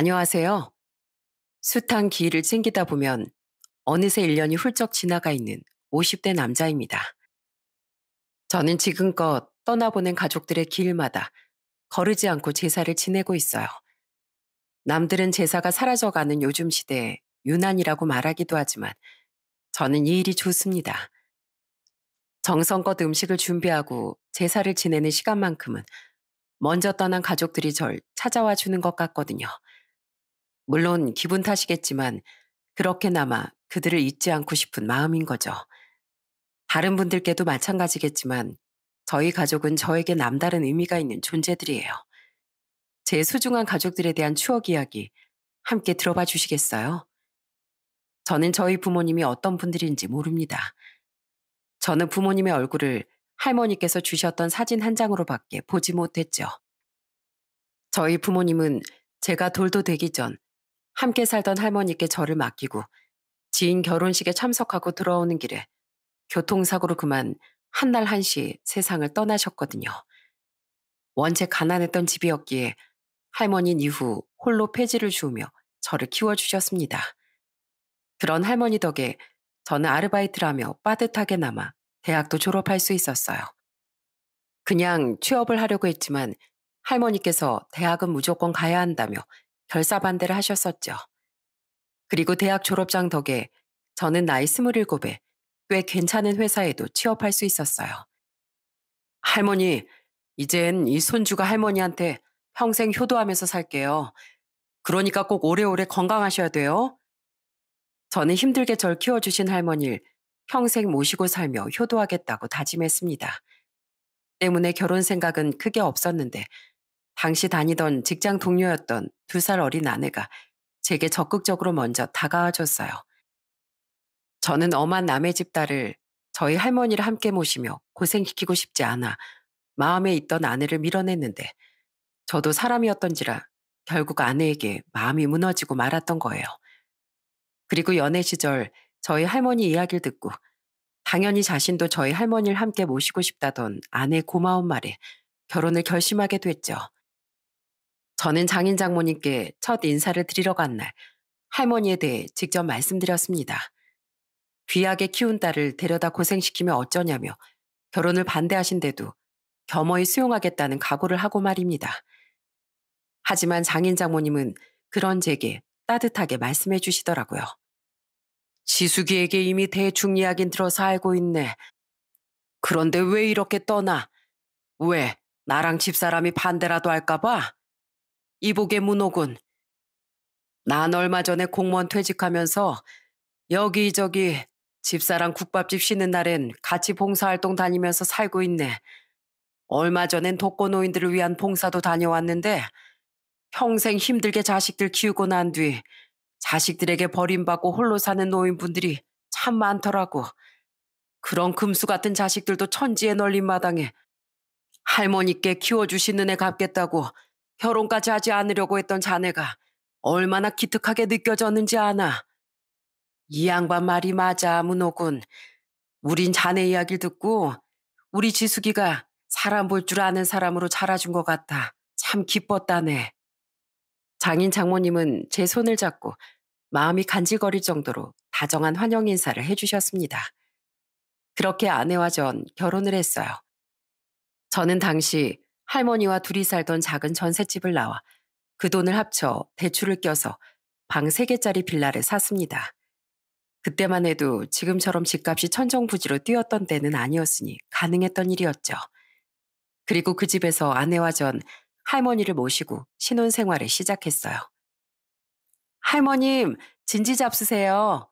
안녕하세요. 숱한 기일을 챙기다 보면 어느새 1년이 훌쩍 지나가 있는 50대 남자입니다. 저는 지금껏 떠나보낸 가족들의 기일마다 거르지 않고 제사를 지내고 있어요. 남들은 제사가 사라져가는 요즘 시대에 유난이라고 말하기도 하지만 저는 이 일이 좋습니다. 정성껏 음식을 준비하고 제사를 지내는 시간만큼은 먼저 떠난 가족들이 절 찾아와 주는 것 같거든요. 물론 기분 탓이겠지만 그렇게나마 그들을 잊지 않고 싶은 마음인 거죠. 다른 분들께도 마찬가지겠지만 저희 가족은 저에게 남다른 의미가 있는 존재들이에요. 제 소중한 가족들에 대한 추억 이야기 함께 들어봐 주시겠어요? 저는 저희 부모님이 어떤 분들인지 모릅니다. 저는 부모님의 얼굴을 할머니께서 주셨던 사진 한 장으로밖에 보지 못했죠. 저희 부모님은 제가 돌도 되기 전 함께 살던 할머니께 저를 맡기고 지인 결혼식에 참석하고 들어오는 길에 교통사고로 그만 한날 한시 세상을 떠나셨거든요. 원체 가난했던 집이었기에 할머니는 이후 홀로 폐지를 주우며 저를 키워주셨습니다. 그런 할머니 덕에 저는 아르바이트를 하며 빠듯하게 남아 대학도 졸업할 수 있었어요. 그냥 취업을 하려고 했지만 할머니께서 대학은 무조건 가야 한다며 결사 반대를 하셨었죠. 그리고 대학 졸업장 덕에 저는 나이 27에 꽤 괜찮은 회사에도 취업할 수 있었어요. 할머니, 이젠 이 손주가 할머니한테 평생 효도하면서 살게요. 그러니까 꼭 오래오래 건강하셔야 돼요. 저는 힘들게 절 키워주신 할머니를 평생 모시고 살며 효도하겠다고 다짐했습니다. 때문에 결혼 생각은 크게 없었는데 당시 다니던 직장 동료였던 두 살 어린 아내가 제게 적극적으로 먼저 다가와 줬어요. 저는 엄한 남의 집 딸을 저희 할머니를 함께 모시며 고생시키고 싶지 않아 마음에 있던 아내를 밀어냈는데 저도 사람이었던지라 결국 아내에게 마음이 무너지고 말았던 거예요. 그리고 연애 시절 저희 할머니 이야기를 듣고 당연히 자신도 저희 할머니를 함께 모시고 싶다던 아내 고마운 말에 결혼을 결심하게 됐죠. 저는 장인 장모님께 첫 인사를 드리러 간 날 할머니에 대해 직접 말씀드렸습니다. 귀하게 키운 딸을 데려다 고생시키며 어쩌냐며 결혼을 반대하신데도 겸허히 수용하겠다는 각오를 하고 말입니다. 하지만 장인 장모님은 그런 제게 따뜻하게 말씀해 주시더라고요. 지숙이에게 이미 대충 이야긴 들어서 알고 있네. 그런데 왜 이렇게 떠나? 왜 나랑 집사람이 반대라도 할까봐? 이복의 문호군. 난 얼마 전에 공무원 퇴직하면서 여기저기 집사랑 국밥집 쉬는 날엔 같이 봉사활동 다니면서 살고 있네. 얼마 전엔 독거노인들을 위한 봉사도 다녀왔는데 평생 힘들게 자식들 키우고 난 뒤 자식들에게 버림받고 홀로 사는 노인분들이 참 많더라고. 그런 금수 같은 자식들도 천지에 널린 마당에 할머니께 키워주시는 애 갚겠다고 결혼까지 하지 않으려고 했던 자네가 얼마나 기특하게 느껴졌는지 아나. 이 양반 말이 맞아, 문호군. 우린 자네 이야기를 듣고 우리 지숙이가 사람 볼 줄 아는 사람으로 자라준 것 같다. 참 기뻤다네. 장인 장모님은 제 손을 잡고 마음이 간질거릴 정도로 다정한 환영 인사를 해주셨습니다. 그렇게 아내와 전 결혼을 했어요. 저는 당시 할머니와 둘이 살던 작은 전셋집을 나와 그 돈을 합쳐 대출을 껴서 방 3개짜리 빌라를 샀습니다. 그때만 해도 지금처럼 집값이 천정부지로 뛰었던 때는 아니었으니 가능했던 일이었죠. 그리고 그 집에서 아내와 전 할머니를 모시고 신혼 생활을 시작했어요. 할머님, 진지 잡수세요.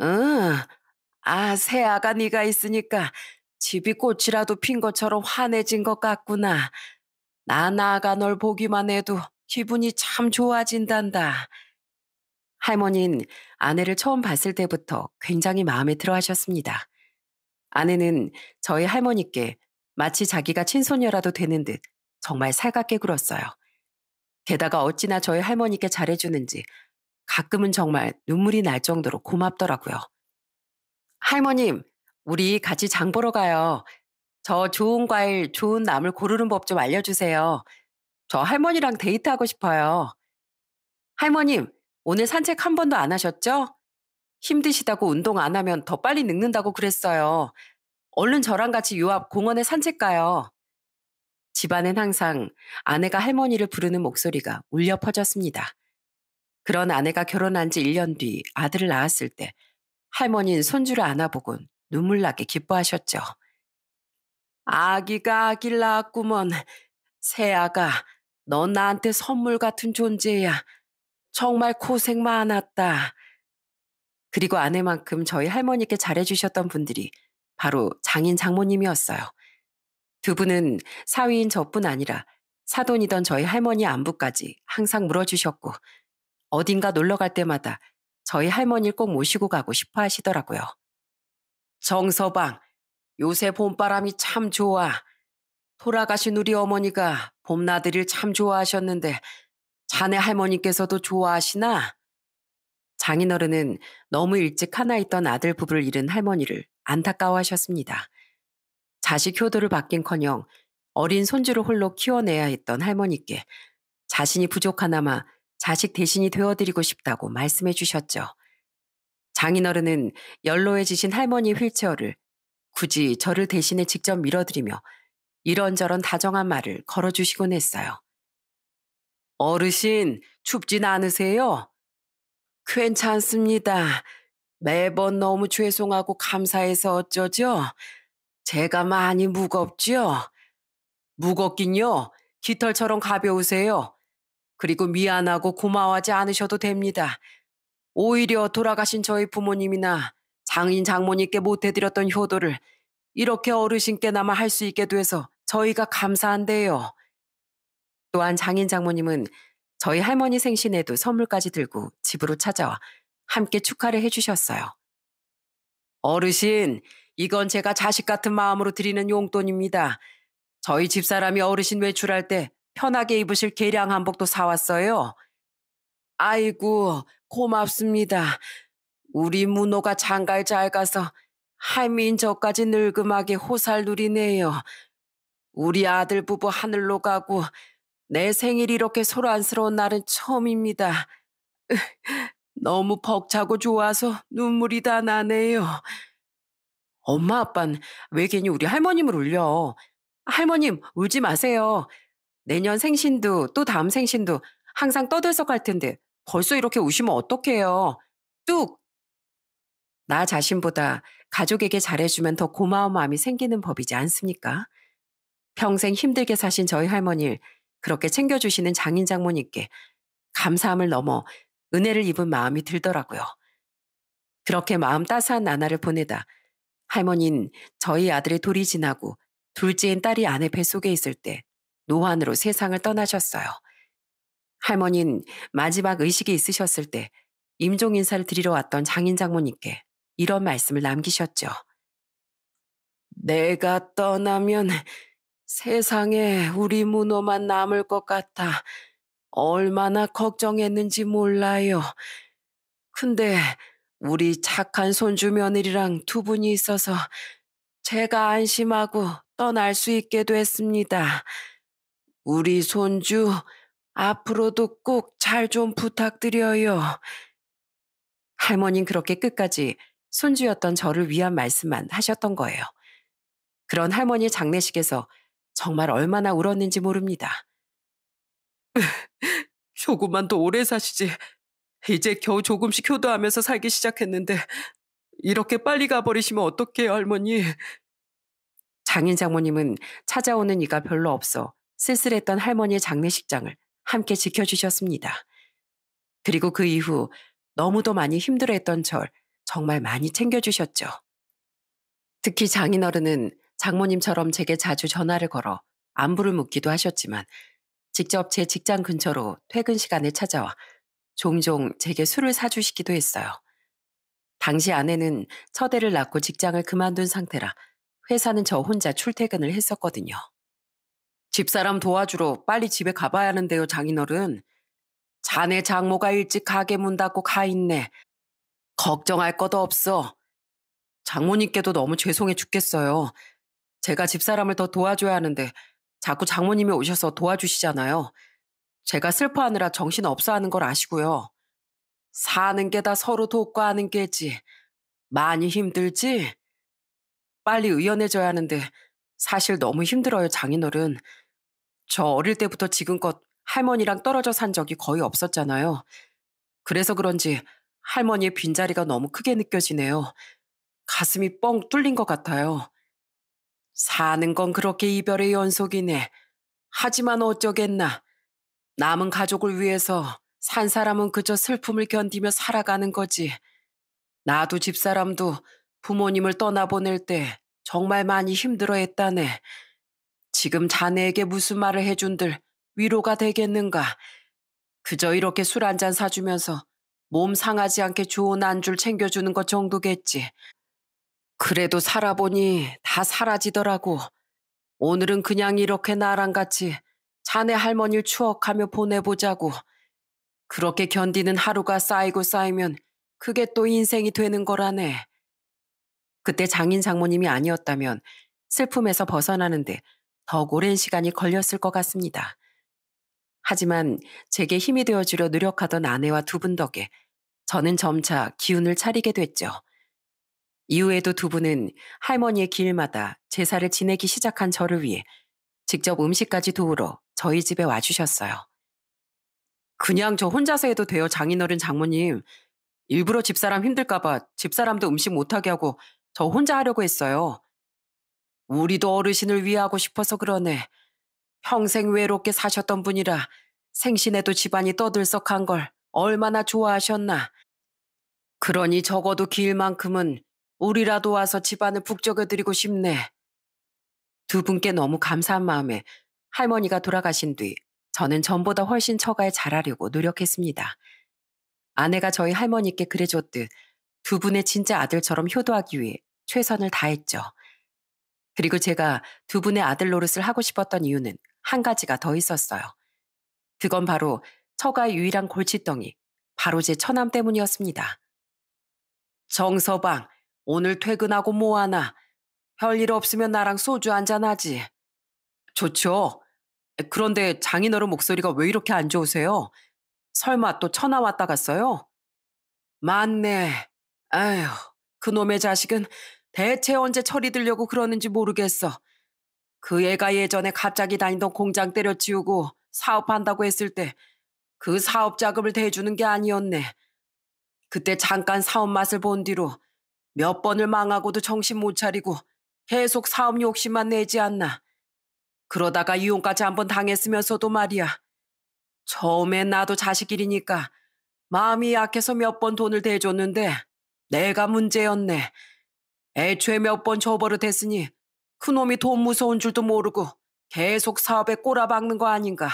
응, 아, 새 아가니가 있으니까 집이 꽃이라도 핀 것처럼 환해진 것 같구나. 나나가 널 보기만 해도 기분이 참 좋아진단다. 할머니는 아내를 처음 봤을 때부터 굉장히 마음에 들어 하셨습니다. 아내는 저희 할머니께 마치 자기가 친손녀라도 되는 듯 정말 살갑게 굴었어요. 게다가 어찌나 저희 할머니께 잘해주는지 가끔은 정말 눈물이 날 정도로 고맙더라고요. 할머님, 우리 같이 장 보러 가요. 저 좋은 과일, 좋은 나물 고르는 법 좀 알려주세요. 저 할머니랑 데이트하고 싶어요. 할머님, 오늘 산책 한 번도 안 하셨죠? 힘드시다고 운동 안 하면 더 빨리 늙는다고 그랬어요. 얼른 저랑 같이 요앞 공원에 산책 가요. 집안엔 항상 아내가 할머니를 부르는 목소리가 울려 퍼졌습니다. 그런 아내가 결혼한 지 1년 뒤 아들을 낳았을 때 할머니는 손주를 안아보곤 눈물 나게 기뻐하셨죠. 아기가 아기를 낳았구먼. 새아가, 넌 나한테 선물 같은 존재야. 정말 고생 많았다. 그리고 아내만큼 저희 할머니께 잘해주셨던 분들이 바로 장인 장모님이었어요. 두 분은 사위인 저뿐 아니라 사돈이던 저희 할머니 안부까지 항상 물어주셨고 어딘가 놀러 갈 때마다 저희 할머니를 꼭 모시고 가고 싶어 하시더라고요. 정서방, 요새 봄바람이 참 좋아. 돌아가신 우리 어머니가 봄나들이를 참 좋아하셨는데 자네 할머니께서도 좋아하시나? 장인어른은 너무 일찍 하나 있던 아들 부부를 잃은 할머니를 안타까워하셨습니다. 자식 효도를 바뀐커녕 어린 손주를 홀로 키워내야 했던 할머니께 자신이 부족하나마 자식 대신이 되어드리고 싶다고 말씀해 주셨죠. 장인어른은 연로해지신 할머니 휠체어를 굳이 저를 대신에 직접 밀어드리며 이런저런 다정한 말을 걸어주시곤 했어요. 어르신, 춥진 않으세요? 괜찮습니다. 매번 너무 죄송하고 감사해서 어쩌죠? 제가 많이 무겁지요? 무겁긴요. 깃털처럼 가벼우세요. 그리고 미안하고 고마워하지 않으셔도 됩니다. 오히려 돌아가신 저희 부모님이나 장인 장모님께 못해드렸던 효도를 이렇게 어르신께나마 할 수 있게 돼서 저희가 감사한데요. 또한 장인 장모님은 저희 할머니 생신에도 선물까지 들고 집으로 찾아와 함께 축하를 해주셨어요. 어르신, 이건 제가 자식 같은 마음으로 드리는 용돈입니다. 저희 집사람이 어르신 외출할 때 편하게 입으실 계량 한복도 사왔어요. 아이고, 고맙습니다. 우리 문호가 장가를 잘 가서 할미인 저까지 늙음하게 호살 누리네요. 우리 아들 부부 하늘로 가고 내 생일 이렇게 소란스러운 날은 처음입니다. 너무 벅차고 좋아서 눈물이 다 나네요. 엄마 아빤 왜 괜히 우리 할머님을 울려. 할머님 울지 마세요. 내년 생신도 또 다음 생신도 항상 떠들썩할 텐데 벌써 이렇게 우시면 어떡해요. 뚝! 나 자신보다 가족에게 잘해주면 더 고마운 마음이 생기는 법이지 않습니까? 평생 힘들게 사신 저희 할머니를 그렇게 챙겨주시는 장인 장모님께 감사함을 넘어 은혜를 입은 마음이 들더라고요. 그렇게 마음 따스한 나날을 보내다 할머니는 저희 아들의 돌이 지나고 둘째인 딸이 아내 뱃 속에 있을 때 노환으로 세상을 떠나셨어요. 할머니는 마지막 의식이 있으셨을 때 임종 인사를 드리러 왔던 장인 장모님께 이런 말씀을 남기셨죠. 내가 떠나면 세상에 우리 문호만 남을 것 같아 얼마나 걱정했는지 몰라요. 근데 우리 착한 손주 며느리랑 두 분이 있어서 제가 안심하고 떠날 수 있게 됐습니다. 우리 손주 앞으로도 꼭 잘 좀 부탁드려요. 할머니는 그렇게 끝까지 손주였던 저를 위한 말씀만 하셨던 거예요. 그런 할머니 장례식에서 정말 얼마나 울었는지 모릅니다. 조금만 더 오래 사시지. 이제 겨우 조금씩 효도하면서 살기 시작했는데 이렇게 빨리 가버리시면 어떡해요 할머니. 장인 장모님은 찾아오는 이가 별로 없어 쓸쓸했던 할머니의 장례식장을 함께 지켜주셨습니다. 그리고 그 이후 너무도 많이 힘들어했던 절 정말 많이 챙겨주셨죠. 특히 장인어른은 장모님처럼 제게 자주 전화를 걸어 안부를 묻기도 하셨지만 직접 제 직장 근처로 퇴근 시간에 찾아와 종종 제게 술을 사주시기도 했어요. 당시 아내는 처대를 낳고 직장을 그만둔 상태라 회사는 저 혼자 출퇴근을 했었거든요. 집사람 도와주러 빨리 집에 가봐야 하는데요, 장인어른. 자네 장모가 일찍 가게 문 닫고 가 있네. 걱정할 것도 없어. 장모님께도 너무 죄송해 죽겠어요. 제가 집사람을 더 도와줘야 하는데 자꾸 장모님이 오셔서 도와주시잖아요. 제가 슬퍼하느라 정신 없어 하는 걸 아시고요. 사는 게 다 서로 돕고 하는 게지. 많이 힘들지? 빨리 의연해져야 하는데 사실 너무 힘들어요, 장인어른. 저 어릴 때부터 지금껏 할머니랑 떨어져 산 적이 거의 없었잖아요. 그래서 그런지 할머니의 빈자리가 너무 크게 느껴지네요. 가슴이 뻥 뚫린 것 같아요. 사는 건 그렇게 이별의 연속이네. 하지만 어쩌겠나. 남은 가족을 위해서 산 사람은 그저 슬픔을 견디며 살아가는 거지. 나도 집사람도 부모님을 떠나보낼 때 정말 많이 힘들어 했다네. 지금 자네에게 무슨 말을 해준들 위로가 되겠는가. 그저 이렇게 술 한 잔 사주면서 몸 상하지 않게 좋은 안줄 챙겨주는 것 정도겠지. 그래도 살아보니 다 사라지더라고. 오늘은 그냥 이렇게 나랑 같이 자네 할머니를 추억하며 보내보자고. 그렇게 견디는 하루가 쌓이고 쌓이면 그게 또 인생이 되는 거라네. 그때 장인 장모님이 아니었다면 슬픔에서 벗어나는데 더욱 오랜 시간이 걸렸을 것 같습니다. 하지만 제게 힘이 되어주려 노력하던 아내와 두 분 덕에 저는 점차 기운을 차리게 됐죠. 이후에도 두 분은 할머니의 길마다 제사를 지내기 시작한 저를 위해 직접 음식까지 도우러 저희 집에 와주셨어요. 그냥 저 혼자서 해도 돼요, 장인어른 장모님. 일부러 집사람 힘들까봐 집사람도 음식 못하게 하고 저 혼자 하려고 했어요. 우리도 어르신을 위하고 싶어서 그러네. 평생 외롭게 사셨던 분이라 생신에도 집안이 떠들썩한 걸 얼마나 좋아하셨나. 그러니 적어도 길만큼은 우리라도 와서 집안을 북적여드리고 싶네. 두 분께 너무 감사한 마음에 할머니가 돌아가신 뒤 저는 전보다 훨씬 처가에 잘하려고 노력했습니다. 아내가 저희 할머니께 그래줬듯 두 분의 진짜 아들처럼 효도하기 위해 최선을 다했죠. 그리고 제가 두 분의 아들 노릇을 하고 싶었던 이유는 한 가지가 더 있었어요. 그건 바로 처가 의 유일한 골칫덩이, 바로 제 처남 때문이었습니다. 정서방, 오늘 퇴근하고 뭐하나? 별일 없으면 나랑 소주 한잔하지. 좋죠. 그런데 장인어른 목소리가 왜 이렇게 안 좋으세요? 설마 또 처나 왔다 갔어요? 맞네. 아휴, 그놈의 자식은 대체 언제 처리되려고 그러는지 모르겠어. 그 애가 예전에 갑자기 다니던 공장 때려치우고 사업한다고 했을 때 그 사업 자금을 대주는 게 아니었네. 그때 잠깐 사업 맛을 본 뒤로 몇 번을 망하고도 정신 못 차리고 계속 사업 욕심만 내지 않나. 그러다가 이혼까지 한번 당했으면서도 말이야. 처음엔 나도 자식이니까 일 마음이 약해서 몇 번 돈을 대줬는데 내가 문제였네. 애초에 몇번 저버릇했으니 그놈이 돈 무서운 줄도 모르고 계속 사업에 꼬라박는 거 아닌가.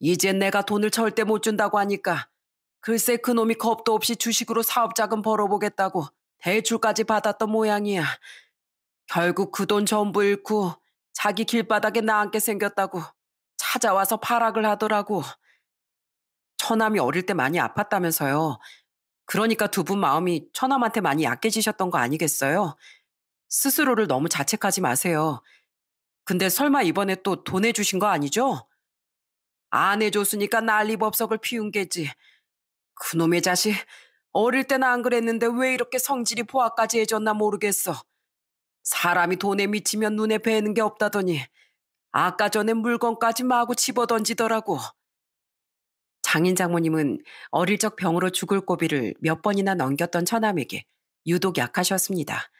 이젠 내가 돈을 절대 못 준다고 하니까 글쎄 그놈이 겁도 없이 주식으로 사업 자금 벌어보겠다고 대출까지 받았던 모양이야. 결국 그 돈 전부 잃고 자기 길바닥에 나앉게 생겼다고 찾아와서 파락을 하더라고. 처남이 어릴 때 많이 아팠다면서요. 그러니까 두 분 마음이 처남한테 많이 약해지셨던 거 아니겠어요? 스스로를 너무 자책하지 마세요. 근데 설마 이번에 또돈 해주신 거 아니죠? 안 해줬으니까 난리법석을 피운 게지. 그놈의 자식, 어릴 때나 안 그랬는데 왜 이렇게 성질이 포화까지 해졌나 모르겠어. 사람이 돈에 미치면 눈에 뵈는 게 없다더니 아까 전에 물건까지 마구 집어던지더라고. 장인 장모님은 어릴 적 병으로 죽을 고비를 몇 번이나 넘겼던 처남에게 유독 약하셨습니다.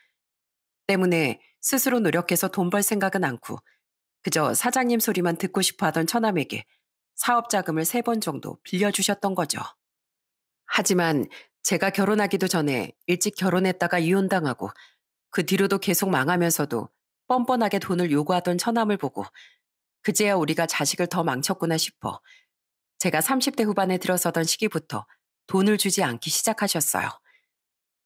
때문에 스스로 노력해서 돈 벌 생각은 않고 그저 사장님 소리만 듣고 싶어 하던 처남에게 사업 자금을 세 번 정도 빌려주셨던 거죠. 하지만 제가 결혼하기도 전에 일찍 결혼했다가 이혼당하고 그 뒤로도 계속 망하면서도 뻔뻔하게 돈을 요구하던 처남을 보고 그제야 우리가 자식을 더 망쳤구나 싶어 제가 30대 후반에 들어서던 시기부터 돈을 주지 않기 시작하셨어요.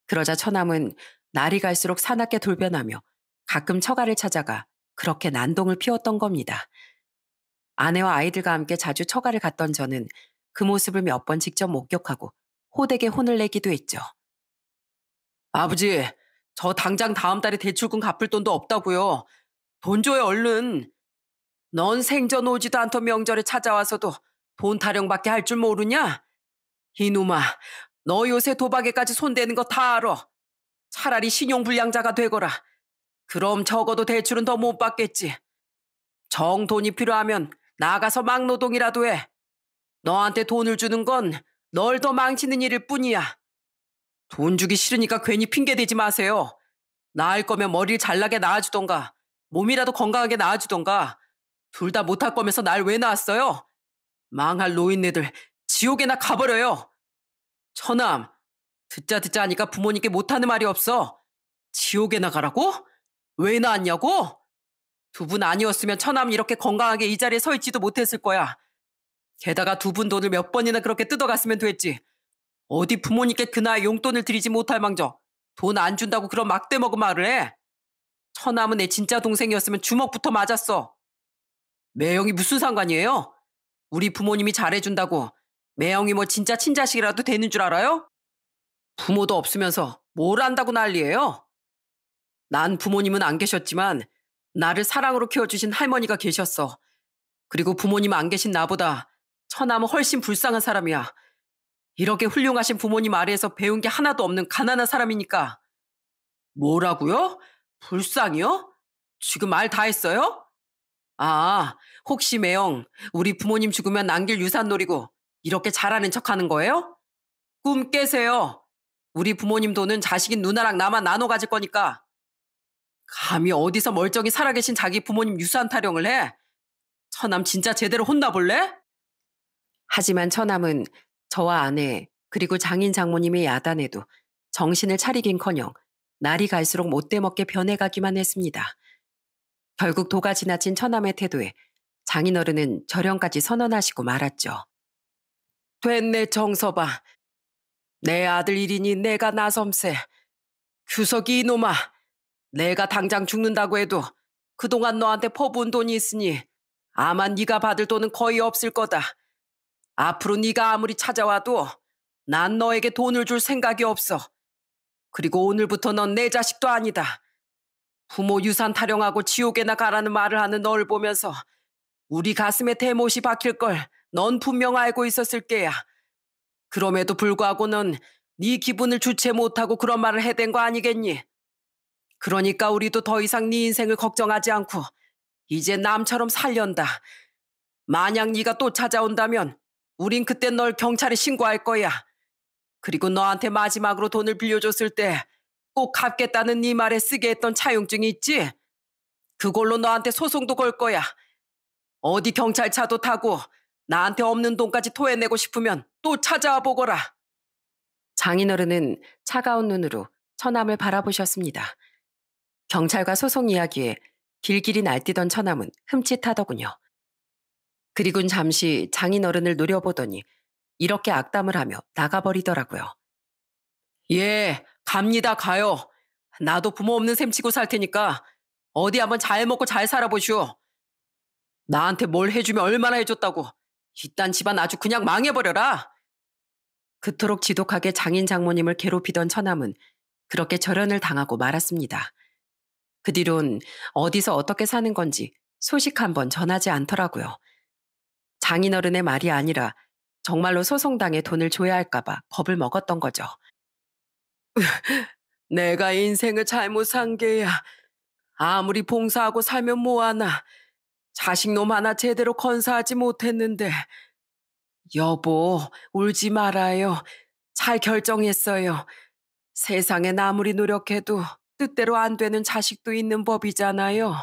그러자 처남은 날이 갈수록 사납게 돌변하며 가끔 처가를 찾아가 그렇게 난동을 피웠던 겁니다. 아내와 아이들과 함께 자주 처가를 갔던 저는 그 모습을 몇 번 직접 목격하고 호되게 혼을 내기도 했죠. 아버지, 저 당장 다음 달에 대출금 갚을 돈도 없다고요. 돈 줘요 얼른. 넌 생전 오지도 않던 명절에 찾아와서도 돈 타령밖에 할 줄 모르냐? 이놈아, 너 요새 도박에까지 손대는 거 다 알아. 차라리 신용불량자가 되거라. 그럼 적어도 대출은 더 못 받겠지. 정돈이 필요하면 나가서 막노동이라도 해. 너한테 돈을 주는 건 널 더 망치는 일일 뿐이야. 돈 주기 싫으니까 괜히 핑계대지 마세요. 나을 거면 머리를 잘나게 낳아주던가 몸이라도 건강하게 낳아주던가 둘 다 못할 거면서 날 왜 낳았어요? 망할 노인네들 지옥에나 가버려요. 처남, 듣자 듣자 하니까 부모님께 못하는 말이 없어. 지옥에나 가라고? 왜 나왔냐고? 두 분 아니었으면 처남 이렇게 건강하게 이 자리에 서 있지도 못했을 거야. 게다가 두 분 돈을 몇 번이나 그렇게 뜯어갔으면 됐지. 어디 부모님께 그날 용돈을 드리지 못할 망정. 돈 안 준다고 그런 막대 먹은 말을 해. 처남은 내 진짜 동생이었으면 주먹부터 맞았어. 매형이 무슨 상관이에요? 우리 부모님이 잘해준다고 매형이 뭐 진짜 친자식이라도 되는 줄 알아요? 부모도 없으면서 뭘 안다고 난리예요? 난 부모님은 안 계셨지만 나를 사랑으로 키워주신 할머니가 계셨어. 그리고 부모님 안 계신 나보다 처남은 훨씬 불쌍한 사람이야. 이렇게 훌륭하신 부모님 아래에서 배운 게 하나도 없는 가난한 사람이니까. 뭐라고요? 불쌍이요? 지금 말 다 했어요? 아, 혹시 매영, 우리 부모님 죽으면 남길 유산 노리고 이렇게 잘하는 척 하는 거예요? 꿈 깨세요. 우리 부모님 돈은 자식인 누나랑 나만 나눠 가질 거니까. 감히 어디서 멀쩡히 살아계신 자기 부모님 유산 타령을 해? 처남 진짜 제대로 혼나볼래? 하지만 처남은 저와 아내 그리고 장인 장모님의 야단에도 정신을 차리긴커녕 날이 갈수록 못돼 먹게 변해가기만 했습니다. 결국 도가 지나친 처남의 태도에 장인어른은 절연까지 선언하시고 말았죠. 됐네 정서봐. 내 아들 일이니 내가 나섬세. 규석이 이놈아. 내가 당장 죽는다고 해도 그동안 너한테 퍼부은 돈이 있으니 아마 네가 받을 돈은 거의 없을 거다. 앞으로 네가 아무리 찾아와도 난 너에게 돈을 줄 생각이 없어. 그리고 오늘부터 넌 내 자식도 아니다. 부모 유산 타령하고 지옥에나 가라는 말을 하는 너를 보면서 우리 가슴에 대못이 박힐 걸 넌 분명 알고 있었을 게야. 그럼에도 불구하고는 네 기분을 주체 못하고 그런 말을 해댄 거 아니겠니? 그러니까 우리도 더 이상 네 인생을 걱정하지 않고 이제 남처럼 살련다. 만약 네가 또 찾아온다면 우린 그때 널 경찰에 신고할 거야. 그리고 너한테 마지막으로 돈을 빌려줬을 때꼭 갚겠다는 네 말에 쓰게 했던 차용증이 있지? 그걸로 너한테 소송도 걸 거야. 어디 경찰차도 타고 나한테 없는 돈까지 토해내고 싶으면 또 찾아와 보거라. 장인어른은 차가운 눈으로 처남을 바라보셨습니다. 경찰과 소송 이야기에 길길이 날뛰던 처남은 흠칫하더군요. 그리곤 잠시 장인어른을 노려보더니 이렇게 악담을 하며 나가버리더라고요. 예, 갑니다, 가요. 나도 부모 없는 셈 치고 살 테니까 어디 한번 잘 먹고 잘 살아보시오. 나한테 뭘 해주면 얼마나 해줬다고. 이딴 집안 아주 그냥 망해버려라. 그토록 지독하게 장인 장모님을 괴롭히던 처남은 그렇게 절연을 당하고 말았습니다. 그 뒤론 어디서 어떻게 사는 건지 소식 한번 전하지 않더라고요. 장인어른의 말이 아니라 정말로 소송당에 돈을 줘야 할까봐 겁을 먹었던 거죠. 내가 인생을 잘못 산 게야. 아무리 봉사하고 살면 뭐하나. 자식놈 하나 제대로 건사하지 못했는데. 여보, 울지 말아요. 잘 결정했어요. 세상에 아무리 노력해도 뜻대로 안 되는 자식도 있는 법이잖아요.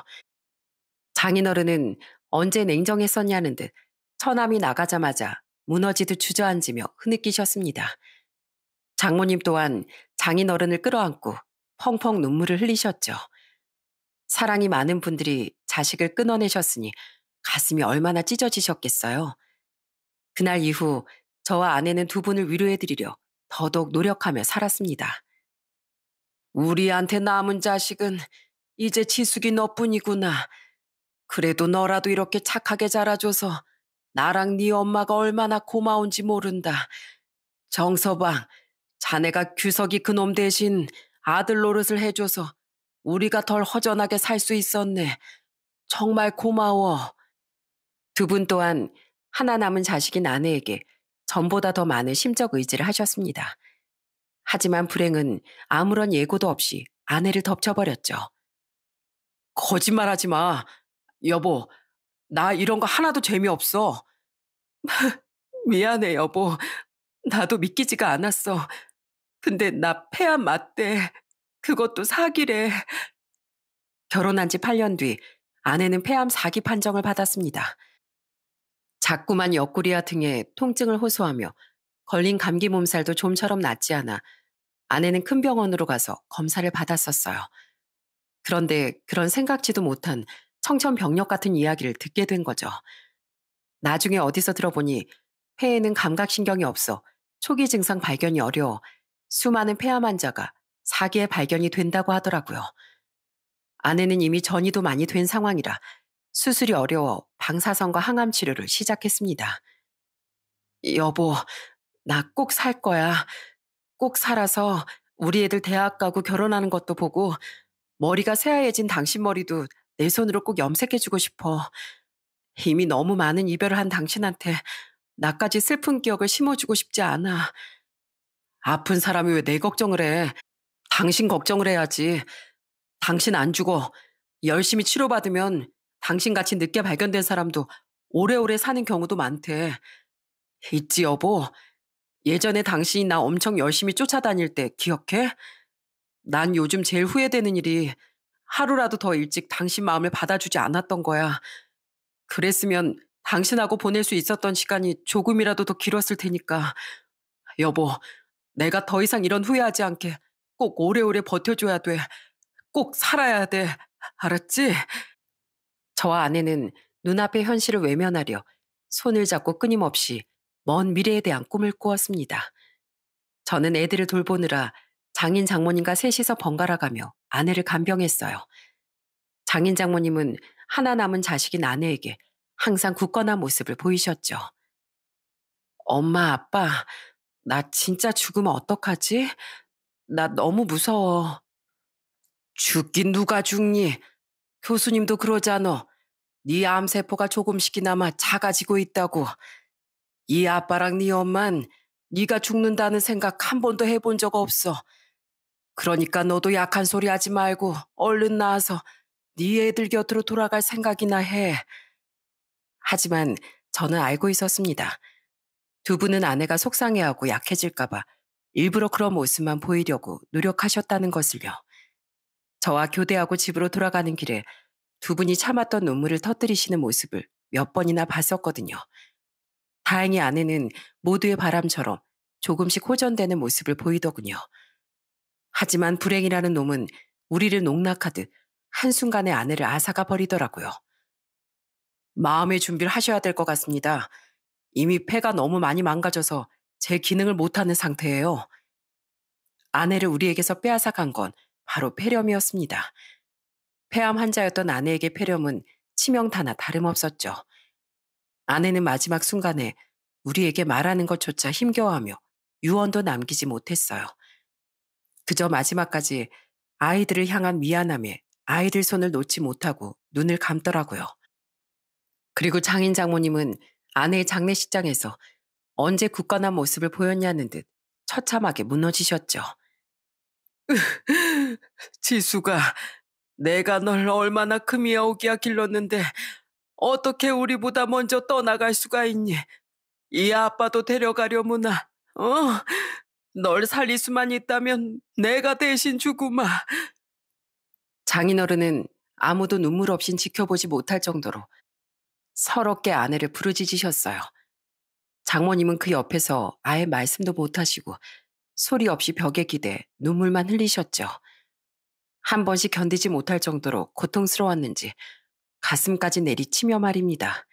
장인어른은 언제 냉정했었냐는 듯 처남이 나가자마자 무너지듯 주저앉으며 흐느끼셨습니다. 장모님 또한 장인어른을 끌어안고 펑펑 눈물을 흘리셨죠. 사랑이 많은 분들이 자식을 끊어내셨으니 가슴이 얼마나 찢어지셨겠어요. 그날 이후 저와 아내는 두 분을 위로해드리려 더더욱 노력하며 살았습니다. 우리한테 남은 자식은 이제 지숙이 너뿐이구나. 그래도 너라도 이렇게 착하게 자라줘서 나랑 네 엄마가 얼마나 고마운지 모른다. 정서방, 자네가 규석이 그놈 대신 아들 노릇을 해줘서 우리가 덜 허전하게 살 수 있었네. 정말 고마워. 두 분 또한 하나 남은 자식인 아내에게 전보다 더 많은 심적 의지를 하셨습니다. 하지만 불행은 아무런 예고도 없이 아내를 덮쳐버렸죠. 거짓말하지 마. 여보, 나 이런 거 하나도 재미없어. 미안해, 여보. 나도 믿기지가 않았어. 근데 나 폐암 맞대. 그것도 사기래. 결혼한 지 8년 뒤 아내는 폐암 사기 판정을 받았습니다. 자꾸만 옆구리와 등에 통증을 호소하며 걸린 감기 몸살도 좀처럼 낫지 않아 아내는 큰 병원으로 가서 검사를 받았었어요. 그런데 그런 생각지도 못한 청천벽력 같은 이야기를 듣게 된 거죠. 나중에 어디서 들어보니 폐에는 감각신경이 없어 초기 증상 발견이 어려워 수많은 폐암 환자가 사기에 발견이 된다고 하더라고요. 아내는 이미 전이도 많이 된 상황이라 수술이 어려워 방사선과 항암 치료를 시작했습니다. 여보, 나 꼭 살 거야. 꼭 살아서 우리 애들 대학 가고 결혼하는 것도 보고 머리가 새하얘진 당신 머리도 내 손으로 꼭 염색해주고 싶어. 이미 너무 많은 이별을 한 당신한테 나까지 슬픈 기억을 심어주고 싶지 않아. 아픈 사람이 왜 내 걱정을 해. 당신 걱정을 해야지. 당신 안 죽어. 열심히 치료받으면 당신같이 늦게 발견된 사람도 오래오래 사는 경우도 많대. 있지 여보. 예전에 당신이 나 엄청 열심히 쫓아다닐 때 기억해? 난 요즘 제일 후회되는 일이 하루라도 더 일찍 당신 마음을 받아주지 않았던 거야. 그랬으면 당신하고 보낼 수 있었던 시간이 조금이라도 더 길었을 테니까. 여보, 내가 더 이상 이런 후회하지 않게 꼭 오래오래 버텨줘야 돼. 꼭 살아야 돼. 알았지? 저와 아내는 눈앞의 현실을 외면하려 손을 잡고 끊임없이 먼 미래에 대한 꿈을 꾸었습니다. 저는 애들을 돌보느라 장인 장모님과 셋이서 번갈아 가며 아내를 간병했어요. 장인 장모님은 하나 남은 자식인 아내에게 항상 굳건한 모습을 보이셨죠. 엄마, 아빠, 나 진짜 죽으면 어떡하지? 나 너무 무서워. 죽긴 누가 죽니? 교수님도 그러잖아. 네 암세포가 조금씩이나마 작아지고 있다고. 이 아빠랑 네 엄만 네가 죽는다는 생각 한 번도 해본 적 없어. 그러니까 너도 약한 소리 하지 말고 얼른 나와서 네 애들 곁으로 돌아갈 생각이나 해. 하지만 저는 알고 있었습니다. 두 분은 아내가 속상해하고 약해질까봐 일부러 그런 모습만 보이려고 노력하셨다는 것을요. 저와 교대하고 집으로 돌아가는 길에 두 분이 참았던 눈물을 터뜨리시는 모습을 몇 번이나 봤었거든요. 다행히 아내는 모두의 바람처럼 조금씩 호전되는 모습을 보이더군요. 하지만 불행이라는 놈은 우리를 농락하듯 한순간에 아내를 앗아가 버리더라고요. 마음의 준비를 하셔야 될 것 같습니다. 이미 폐가 너무 많이 망가져서 제 기능을 못하는 상태예요. 아내를 우리에게서 빼앗아간 건 바로 폐렴이었습니다. 폐암 환자였던 아내에게 폐렴은 치명타나 다름없었죠. 아내는 마지막 순간에 우리에게 말하는 것조차 힘겨워하며 유언도 남기지 못했어요. 그저 마지막까지 아이들을 향한 미안함에 아이들 손을 놓지 못하고 눈을 감더라고요. 그리고 장인 장모님은 아내의 장례식장에서 언제 굳건한 모습을 보였냐는 듯 처참하게 무너지셨죠. 지수가 내가 널 얼마나 금이 야오기야 길렀는데 어떻게 우리보다 먼저 떠나갈 수가 있니? 이 아빠도 데려가려무나. 어? 널 살릴 수만 있다면 내가 대신 죽음아 장인어른은 아무도 눈물 없인 지켜보지 못할 정도로 서럽게 아내를 부르짖으셨어요. 장모님은 그 옆에서 아예 말씀도 못하시고 소리 없이 벽에 기대 눈물만 흘리셨죠. 한 번씩 견디지 못할 정도로 고통스러웠는지 가슴까지 내리치며 말입니다.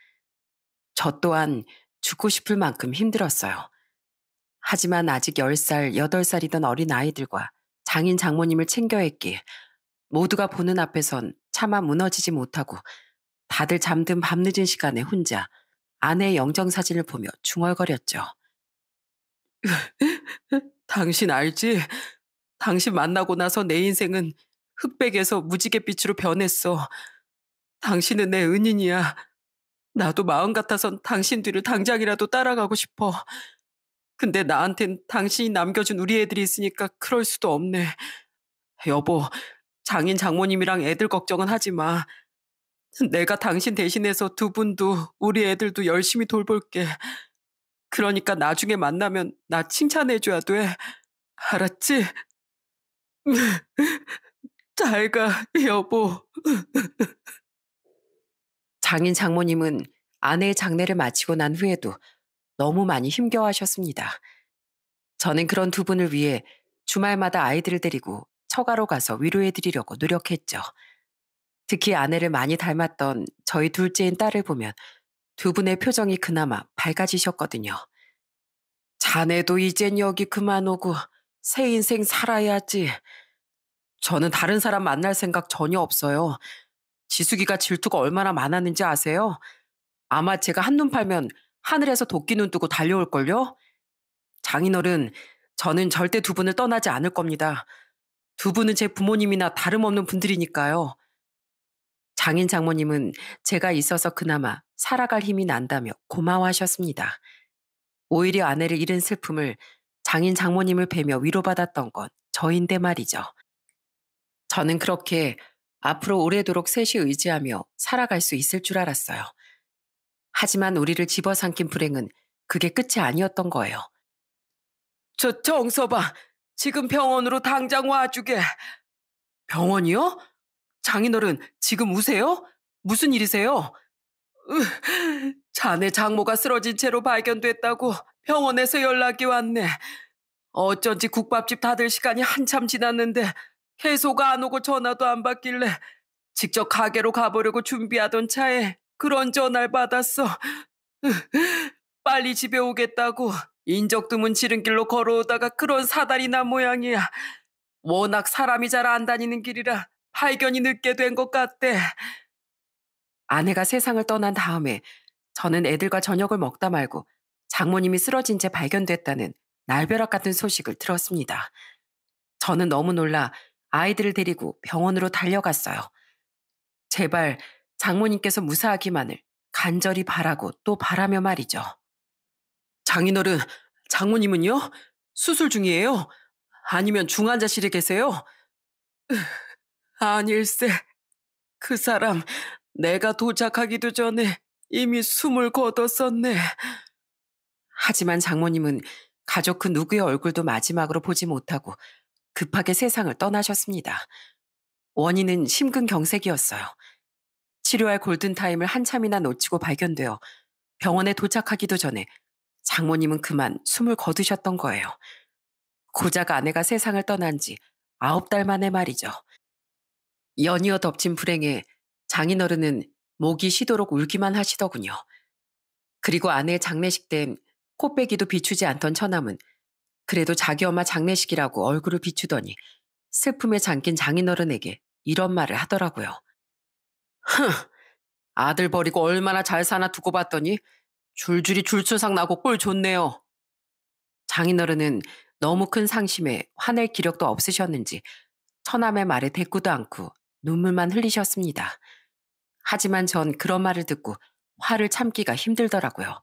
저 또한 죽고 싶을 만큼 힘들었어요. 하지만 아직 10살, 8살이던 어린 아이들과 장인 장모님을 챙겨 했기에 모두가 보는 앞에선 차마 무너지지 못하고 다들 잠든 밤늦은 시간에 혼자 아내의 영정 사진을 보며 중얼거렸죠. 당신 알지? 당신 만나고 나서 내 인생은 흑백에서 무지갯빛으로 변했어. 당신은 내 은인이야. 나도 마음 같아선 당신 뒤를 당장이라도 따라가고 싶어. 근데 나한텐 당신이 남겨준 우리 애들이 있으니까 그럴 수도 없네. 여보, 장인 장모님이랑 애들 걱정은 하지 마. 내가 당신 대신해서 두 분도 우리 애들도 열심히 돌볼게. 그러니까 나중에 만나면 나 칭찬해줘야 돼. 알았지? 잘 가, 여보. 장인 장모님은 아내의 장례를 마치고 난 후에도 너무 많이 힘겨워하셨습니다. 저는 그런 두 분을 위해 주말마다 아이들을 데리고 처가로 가서 위로해드리려고 노력했죠. 특히 아내를 많이 닮았던 저희 둘째인 딸을 보면 두 분의 표정이 그나마 밝아지셨거든요. 자네도 이젠 여기 그만 오고 새 인생 살아야지. 저는 다른 사람 만날 생각 전혀 없어요. 지숙이가 질투가 얼마나 많았는지 아세요? 아마 제가 한눈 팔면 하늘에서 도끼눈 뜨고 달려올걸요? 장인어른, 저는 절대 두 분을 떠나지 않을 겁니다. 두 분은 제 부모님이나 다름없는 분들이니까요. 장인 장모님은 제가 있어서 그나마 살아갈 힘이 난다며 고마워하셨습니다. 오히려 아내를 잃은 슬픔을 장인 장모님을 뵈며 위로받았던 건 저인데 말이죠. 저는 그렇게 앞으로 오래도록 셋이 의지하며 살아갈 수 있을 줄 알았어요. 하지만 우리를 집어삼킨 불행은 그게 끝이 아니었던 거예요. 저 정서봐, 지금 병원으로 당장 와주게. 병원이요? 장인어른, 지금 우세요? 무슨 일이세요? 으, 자네 장모가 쓰러진 채로 발견됐다고 병원에서 연락이 왔네. 어쩐지 국밥집 닫을 시간이 한참 지났는데 계속 안 오고 전화도 안 받길래 직접 가게로 가보려고 준비하던 차에 그런 전화를 받았어. 으, 빨리 집에 오겠다고 인적 드문 지름길로 걸어오다가 그런 사다리 난 모양이야. 워낙 사람이 잘 안 다니는 길이라 발견이 늦게 된 것 같대. 아내가 세상을 떠난 다음에 저는 애들과 저녁을 먹다 말고 장모님이 쓰러진 채 발견됐다는 날벼락 같은 소식을 들었습니다. 저는 너무 놀라 아이들을 데리고 병원으로 달려갔어요. 제발 장모님께서 무사하기만을 간절히 바라고 또 바라며 말이죠. 장인어른, 장모님은요? 수술 중이에요? 아니면 중환자실에 계세요? 아닐세. 그 사람 내가 도착하기도 전에 이미 숨을 거뒀었네. 하지만 장모님은 가족 그 누구의 얼굴도 마지막으로 보지 못하고 급하게 세상을 떠나셨습니다. 원인은 심근경색이었어요. 치료할 골든타임을 한참이나 놓치고 발견되어 병원에 도착하기도 전에 장모님은 그만 숨을 거두셨던 거예요. 고작 아내가 세상을 떠난 지 아홉 달 만에 말이죠. 연이어 덮친 불행에 장인어른은 목이 쉬도록 울기만 하시더군요. 그리고 아내 장례식 땐 코빼기도 비추지 않던 처남은 그래도 자기 엄마 장례식이라고 얼굴을 비추더니 슬픔에 잠긴 장인어른에게 이런 말을 하더라고요. 흥! 아들 버리고 얼마나 잘 사나 두고 봤더니 줄줄이 줄수상 나고 꼴 좋네요. 장인어른은 너무 큰 상심에 화낼 기력도 없으셨는지 처남의 말에 대꾸도 않고 눈물만 흘리셨습니다. 하지만 전 그런 말을 듣고 화를 참기가 힘들더라고요.